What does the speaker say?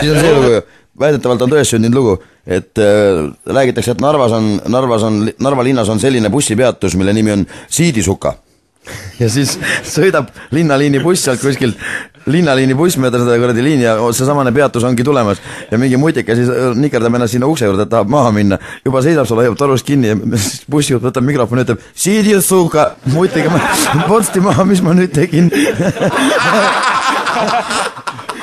siis on see lugu, väidetavalt on tõestsündinud lugu, et äh, räägitakse, et Narvas on, Narvas on, Narva linnas on selline bussipeatus, mille nimi on Siidisuka. ja siis sõidab linnaliini buss sealt kuskilt, linnaliini buss mööda seda kuradi liini ja seesamane peatus ongi tulemas ja mingi mutikas siis nikerdab ennast sinna ukse juurde, tahab maha minna, juba seisab seal, hoiab torust kinni ja siis bussijuht võtab mikrofoni, ütleb Siidisuka, mutiga ma, potsti maha, mis ma nüüd tegin